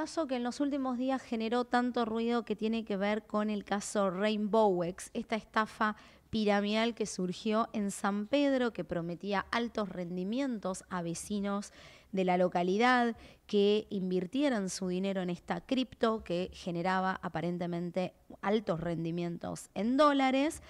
caso que en los últimos días generó tanto ruido que tiene que ver con el caso Rainbowex, esta estafa piramidal que surgió en San Pedro, que prometía altos rendimientos a vecinos de la localidad que invirtieran su dinero en esta cripto que generaba aparentemente altos rendimientos en dólares.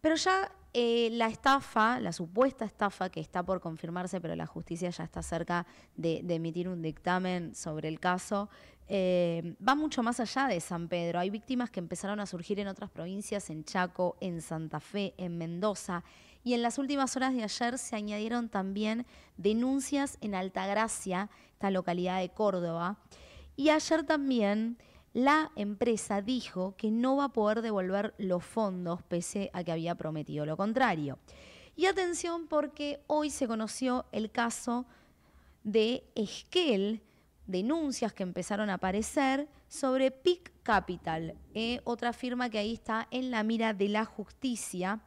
Pero ya eh, la estafa, la supuesta estafa que está por confirmarse, pero la justicia ya está cerca de, emitir un dictamen sobre el caso, eh, va mucho más allá de San Pedro. Hay víctimas que empezaron a surgir en otras provincias, en Chaco, en Santa Fe, en Mendoza. Y en las últimas horas de ayer se añadieron también denuncias en Altagracia, esta localidad de Córdoba. Y ayer también la empresa dijo que no va a poder devolver los fondos pese a que había prometido lo contrario. Y atención porque hoy se conoció el caso de Esquel, denuncias que empezaron a aparecer sobre Pic Capital, eh, otra firma que ahí está en la mira de la justicia.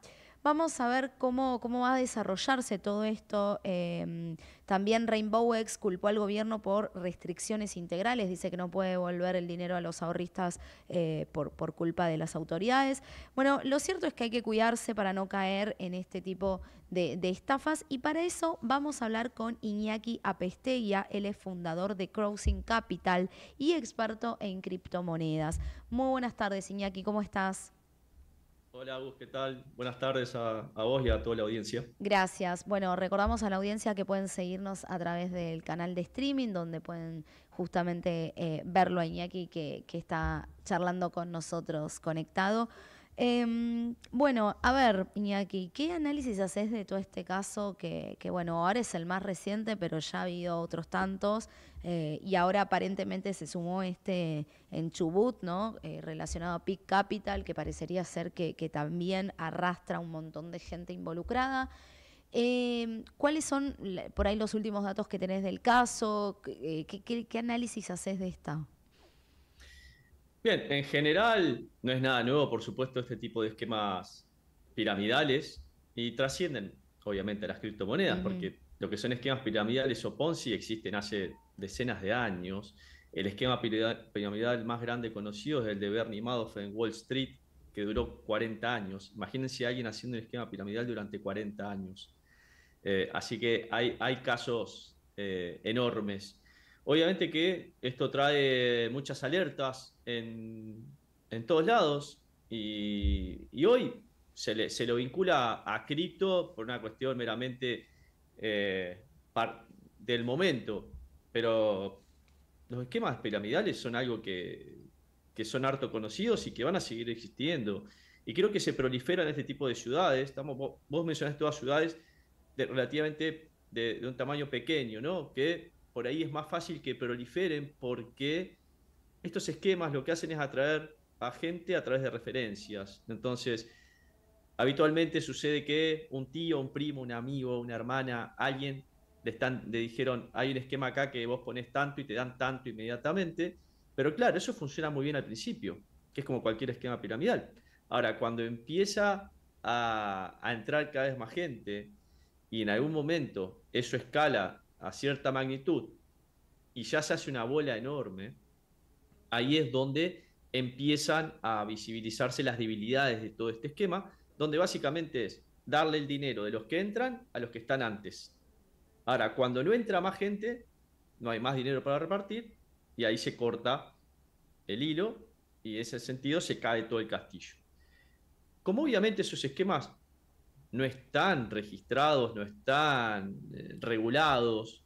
Vamos a ver cómo, cómo va a desarrollarse todo esto. Em, también Rainbow X culpó al gobierno por restricciones integrales, dice que no puede devolver el dinero a los ahorristas eh, por, por culpa de las autoridades. Bueno, lo cierto es que hay que cuidarse para no caer en este tipo de, estafas y para eso vamos a hablar con Iñaki Apesteguia, él es fundador de Crossing Capital y experto en criptomonedas. Muy buenas tardes Iñaki, ¿cómo estás? Hola, Gus, ¿qué tal? Buenas tardes a, vos y a toda la audiencia. Gracias. Bueno, recordamos a la audiencia que pueden seguirnos a través del canal de streaming, donde pueden justamente eh, verlo a Iñaki, que está charlando con nosotros conectado. Em, bueno, a ver, Iñaki, ¿qué análisis haces de todo este caso que, bueno, ahora es el más reciente, pero ya ha habido otros tantos eh, y ahora aparentemente se sumó este en Chubut, ¿no? Eh, relacionado a Peak Capital, que parecería ser que, también arrastra un montón de gente involucrada. Em, ¿Cuáles son por ahí los últimos datos que tenés del caso? ¿Qué, análisis haces de esto? Bien, en general no es nada nuevo, por supuesto, este tipo de esquemas piramidales y trascienden, obviamente, a las criptomonedas, porque lo que son esquemas piramidales o Ponzi existen hace decenas de años. El esquema piramidal más grande conocido es el de Bernie Madoff en Wall Street, que duró 40 años. Imagínense a alguien haciendo un esquema piramidal durante 40 años. Eh, así que hay, casos eh, enormes Obviamente que esto trae muchas alertas en, todos lados y, hoy se, lo vincula a, cripto por una cuestión meramente eh, del momento, pero los esquemas piramidales son algo que, son harto conocidos y que van a seguir existiendo. Y creo que se proliferan este tipo de ciudades. Estamos, vos mencionaste todas ciudades de, relativamente de, un tamaño pequeño, ¿no? Que por ahí es más fácil que proliferen porque estos esquemas lo que hacen es atraer a gente a través de referencias. Entonces, habitualmente sucede que un tío, un primo, un amigo, una hermana, alguien le, están, le dijeron, hay un esquema acá que vos pones tanto y te dan tanto inmediatamente. Pero claro, eso funciona muy bien al principio, que es como cualquier esquema piramidal. Ahora, cuando empieza a, a entrar cada vez más gente y en algún momento eso escala a cierta magnitud y ya se hace una bola enorme, ahí es donde empiezan a visibilizarse las debilidades de todo este esquema, donde básicamente es darle el dinero de los que entran a los que están antes. Ahora, cuando no entra más gente, no hay más dinero para repartir y ahí se corta el hilo y en ese sentido se cae todo el castillo. Como obviamente esos esquemas no están registrados, no están eh, regulados.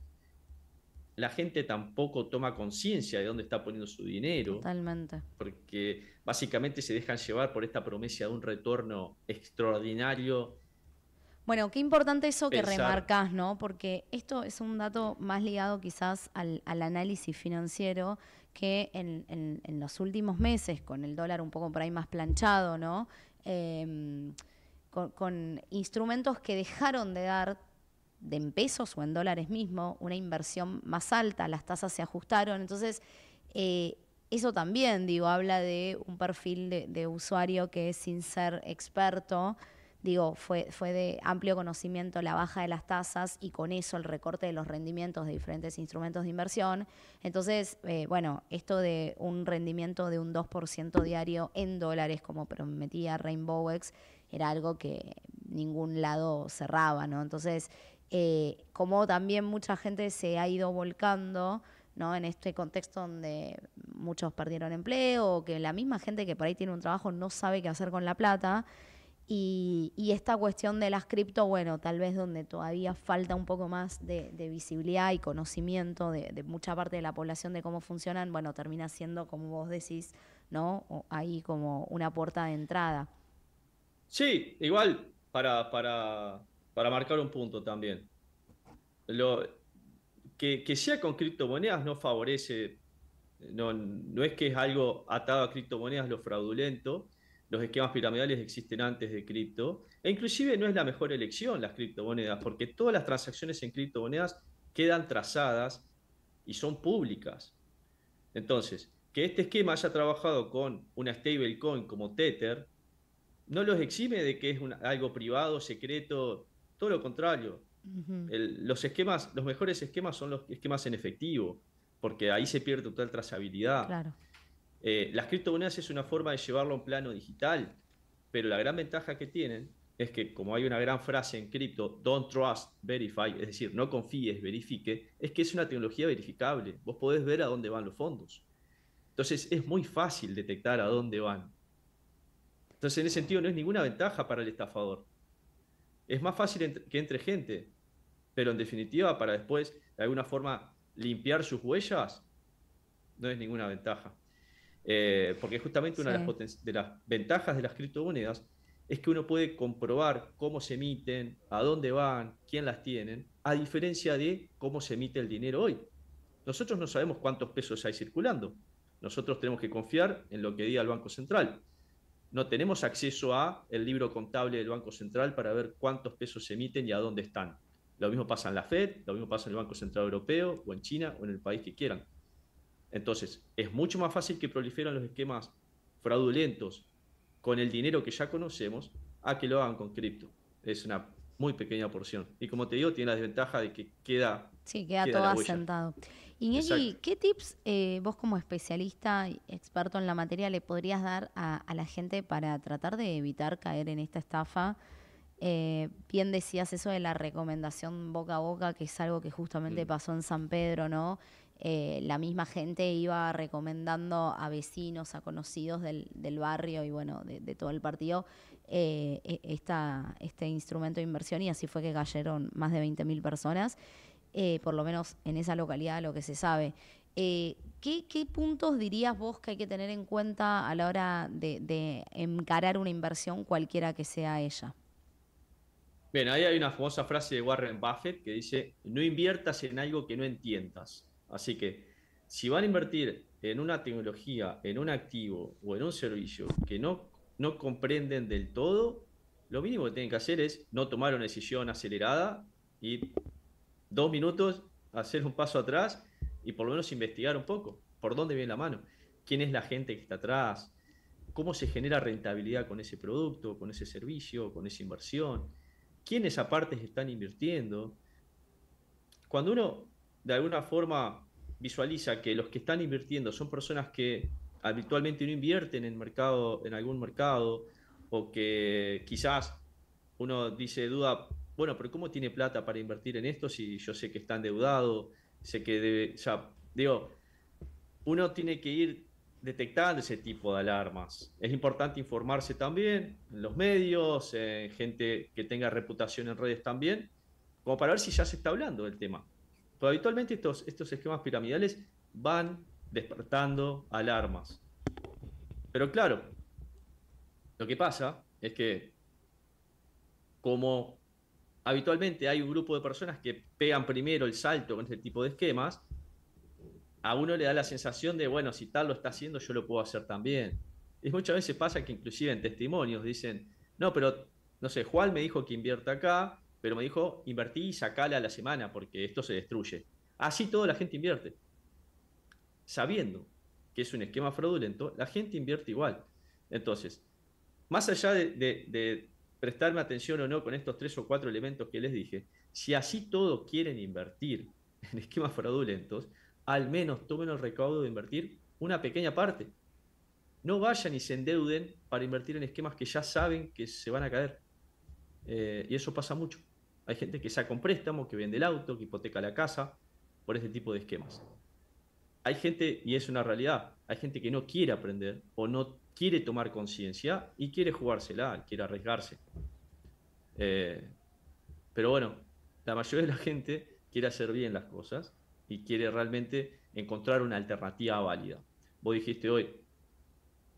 La gente tampoco toma conciencia de dónde está poniendo su dinero. Totalmente. Porque básicamente se dejan llevar por esta promesa de un retorno extraordinario bueno, qué importante eso que remarcas, ¿no? Porque esto es un dato más ligado quizás al, análisis financiero que en, los últimos meses, con el dólar un poco por ahí más planchado, ¿no? Em, con, instrumentos que dejaron de dar en pesos o en dólares mismo, una inversión más alta, las tasas se ajustaron. Entonces, eh, eso también, digo, habla de un perfil de, usuario que es sin ser experto, digo, fue, fue de amplio conocimiento la baja de las tasas y con eso el recorte de los rendimientos de diferentes instrumentos de inversión. Entonces, eh, bueno, esto de un rendimiento de un 2% diario en dólares, como prometía Rainbow era algo que ningún lado cerraba, ¿no? Entonces, eh, como también mucha gente se ha ido volcando, ¿no? En este contexto donde muchos perdieron empleo, que la misma gente que por ahí tiene un trabajo no sabe qué hacer con la plata. Y, esta cuestión de las cripto, bueno, tal vez donde todavía falta un poco más de, visibilidad y conocimiento de, mucha parte de la población de cómo funcionan, bueno, termina siendo, como vos decís, ¿no? ahí como una puerta de entrada. Sí, igual, para, marcar un punto también. Lo, que, sea con criptomonedas no favorece, no, no es que es algo atado a criptomonedas lo fraudulento, los esquemas piramidales existen antes de cripto, e inclusive no es la mejor elección las criptomonedas, porque todas las transacciones en criptomonedas quedan trazadas y son públicas. Entonces, que este esquema haya trabajado con una stablecoin como Tether, no los exime de que es algo privado, secreto, todo lo contrario. los esquemas, los mejores esquemas son los esquemas en efectivo, porque ahí se pierde total trazabilidad. Eh, las criptomonedas es una forma de llevarlo a un plano digital, pero la gran ventaja que tienen es que como hay una gran frase en cripto, don't trust, verify, es decir, no confíes, verifique, es que es una tecnología verificable, vos podés ver a dónde van los fondos. Entonces es muy fácil detectar a dónde van. Entonces, en ese sentido, no es ninguna ventaja para el estafador. Es más fácil que entre gente, pero en definitiva, para después, de alguna forma, limpiar sus huellas, no es ninguna ventaja. Eh, porque justamente una de, las de las ventajas de las criptomonedas es que uno puede comprobar cómo se emiten, a dónde van, quién las tienen, a diferencia de cómo se emite el dinero hoy. Nosotros no sabemos cuántos pesos hay circulando. Nosotros tenemos que confiar en lo que diga el Banco Central no tenemos acceso a el libro contable del Banco Central para ver cuántos pesos se emiten y a dónde están. Lo mismo pasa en la Fed, lo mismo pasa en el Banco Central Europeo o en China o en el país que quieran. Entonces, es mucho más fácil que proliferan los esquemas fraudulentos con el dinero que ya conocemos a que lo hagan con cripto. Es una muy pequeña porción. Y como te digo, tiene la desventaja de que queda... Sí, queda todo asentado. Iñaki, ¿qué tips eh, vos como especialista y experto en la materia le podrías dar a, la gente para tratar de evitar caer en esta estafa? Eh, bien decías eso de la recomendación boca a boca, que es algo que justamente mm. pasó en San Pedro, ¿no? Eh, la misma gente iba recomendando a vecinos, a conocidos del, barrio y bueno, de, todo el partido, e, este instrumento de inversión y así fue que cayeron más de 20.000 personas. Eh, por lo menos en esa localidad lo que se sabe. Eh, ¿qué, puntos dirías vos que hay que tener en cuenta a la hora de, encarar una inversión cualquiera que sea ella? Bien, ahí hay una famosa frase de Warren Buffett que dice, no inviertas en algo que no entiendas. Así que si van a invertir en una tecnología, en un activo o en un servicio que no, no comprenden del todo, lo mínimo que tienen que hacer es no tomar una decisión acelerada y dos minutos, hacer un paso atrás y por lo menos investigar un poco por dónde viene la mano, quién es la gente que está atrás, cómo se genera rentabilidad con ese producto, con ese servicio, con esa inversión, quiénes aparte están invirtiendo. Cuando uno de alguna forma visualiza que los que están invirtiendo son personas que habitualmente no invierten en, mercado, en algún mercado o que quizás uno dice duda bueno, pero ¿cómo tiene plata para invertir en esto si yo sé que está endeudado? Sé que debe, o digo, uno tiene que ir detectando ese tipo de alarmas. Es importante informarse también en los medios, en gente que tenga reputación en redes también, como para ver si ya se está hablando del tema. Pero habitualmente estos, estos esquemas piramidales van despertando alarmas. Pero claro, lo que pasa es que como habitualmente hay un grupo de personas que pegan primero el salto con este tipo de esquemas, a uno le da la sensación de, bueno, si tal lo está haciendo, yo lo puedo hacer también. Y muchas veces pasa que inclusive en testimonios dicen, no, pero, no sé, Juan me dijo que invierta acá, pero me dijo, invertí y sacale a la semana porque esto se destruye. Así toda la gente invierte. Sabiendo que es un esquema fraudulento, la gente invierte igual. Entonces, más allá de prestarme atención o no con estos tres o cuatro elementos que les dije, si así todos quieren invertir en esquemas fraudulentos, al menos tomen el recaudo de invertir una pequeña parte. No vayan y se endeuden para invertir en esquemas que ya saben que se van a caer. Eh, y eso pasa mucho. Hay gente que saca un préstamo, que vende el auto, que hipoteca la casa, por este tipo de esquemas. Hay gente, y es una realidad, hay gente que no quiere aprender o no quiere tomar conciencia y quiere jugársela, quiere arriesgarse. Eh, pero bueno, la mayoría de la gente quiere hacer bien las cosas y quiere realmente encontrar una alternativa válida. Vos dijiste hoy,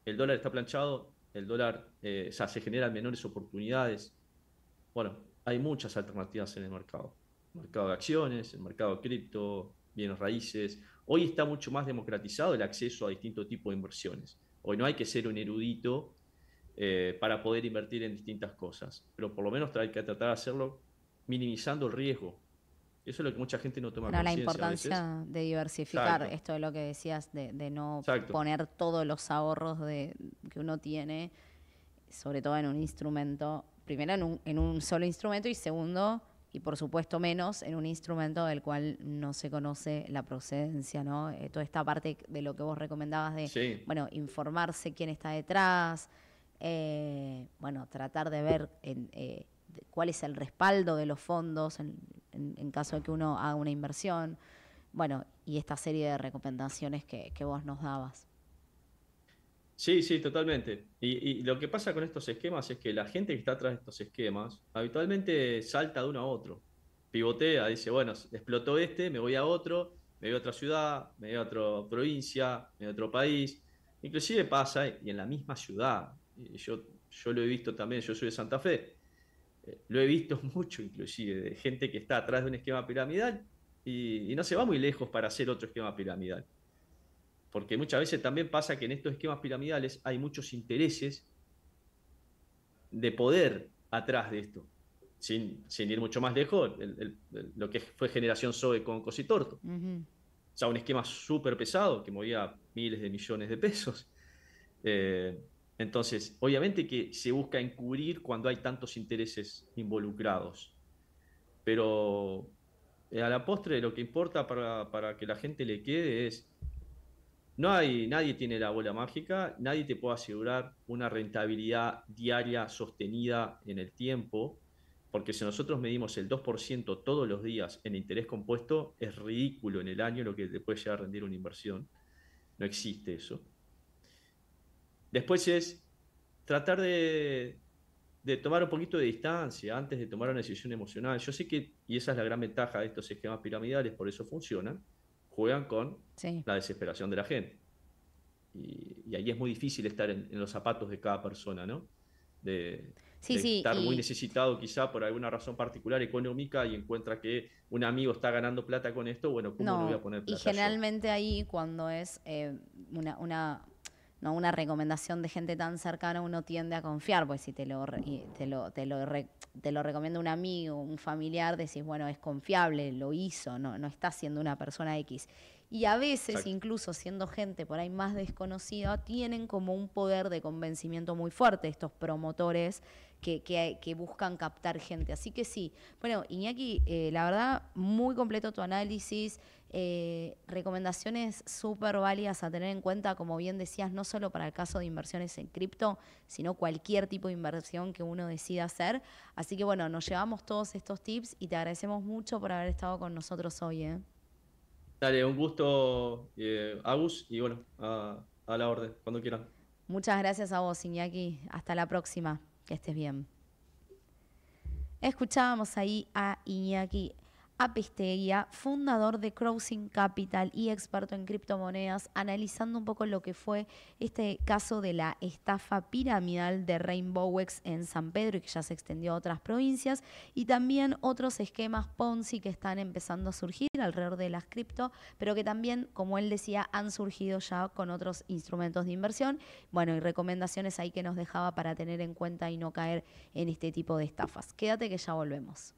el dólar está planchado, el dólar, eh, se generan menores oportunidades. Bueno, hay muchas alternativas en el mercado. El mercado de acciones, el mercado de cripto, bienes raíces. Hoy está mucho más democratizado el acceso a distintos tipos de inversiones hoy no hay que ser un erudito eh, para poder invertir en distintas cosas, pero por lo menos hay que tratar de hacerlo minimizando el riesgo. Eso es lo que mucha gente no toma cuenta. La importancia de diversificar, esto es lo que decías, de, no poner todos los ahorros que uno tiene, sobre todo en un instrumento, primero en un solo instrumento y segundo y por supuesto menos en un instrumento del cual no se conoce la procedencia, ¿no? Eh, toda esta parte de lo que vos recomendabas de, bueno, informarse quién está detrás, eh, bueno, tratar de ver en, eh, cuál es el respaldo de los fondos en, caso de que uno haga una inversión, bueno, y esta serie de recomendaciones que, que vos nos dabas. Sí, sí, totalmente. Y, lo que pasa con estos esquemas es que la gente que está atrás de estos esquemas habitualmente salta de uno a otro, pivotea, dice, bueno, explotó este, me voy a otro, me voy a otra ciudad, me voy a otra provincia, me voy a otro país. Inclusive pasa, y en la misma ciudad, yo, yo lo he visto también, yo soy de Santa Fe, eh, lo he visto mucho inclusive, de gente que está atrás de un esquema piramidal y no se va muy lejos para hacer otro esquema piramidal porque muchas veces también pasa que en estos esquemas piramidales hay muchos intereses de poder atrás de esto. Sin, ir mucho más lejos, lo que fue generación SOE con Cositorto. torto O sea, un esquema súper pesado que movía miles de millones de pesos. Eh, entonces, obviamente que se busca encubrir cuando hay tantos intereses involucrados. Pero eh, a la postre lo que importa para, para que la gente le quede es no hay, nadie tiene la bola mágica, nadie te puede asegurar una rentabilidad diaria sostenida en el tiempo, porque si nosotros medimos el 2% todos los días en interés compuesto, es ridículo en el año lo que te puede llegar a rendir una inversión. No existe eso. Después es tratar de, de tomar un poquito de distancia antes de tomar una decisión emocional. Yo sé que, y esa es la gran ventaja de estos esquemas piramidales, por eso funcionan juegan con la desesperación de la gente. Y, y, ahí es muy difícil estar en, los zapatos de cada persona, ¿no? De, estar muy necesitado quizá por alguna razón particular económica y encuentra que un amigo está ganando plata con esto, bueno, ¿cómo no, voy a poner plata? Y generalmente ahí cuando es eh, una, una, ¿no? una recomendación de gente tan cercana uno tiende a confiar, pues si te lo, te te lo, recomienda un amigo, un familiar, decís, bueno, es confiable, lo hizo, no, no está siendo una persona X. Y a veces, incluso siendo gente por ahí más desconocida, tienen como un poder de convencimiento muy fuerte estos promotores que, buscan captar gente. Así que sí, bueno, Iñaki, eh, la verdad, muy completo tu análisis, eh, recomendaciones súper válidas a tener en cuenta, como bien decías, no solo para el caso de inversiones en cripto, sino cualquier tipo de inversión que uno decida hacer. Así que bueno, nos llevamos todos estos tips y te agradecemos mucho por haber estado con nosotros hoy. ¿eh? Dale, un gusto, Agus, y bueno, a, la orden, cuando quieran. Muchas gracias a vos, Iñaki. Hasta la próxima. Que estés bien. Escuchábamos ahí a Iñaki Apisteguía, fundador de Crossing Capital y experto en criptomonedas, analizando un poco lo que fue este caso de la estafa piramidal de Rainbowx en San Pedro y que ya se extendió a otras provincias, y también otros esquemas Ponzi que están empezando a surgir alrededor de las cripto, pero que también, como él decía, han surgido ya con otros instrumentos de inversión. Bueno, y recomendaciones ahí que nos dejaba para tener en cuenta y no caer en este tipo de estafas. Quédate que ya volvemos.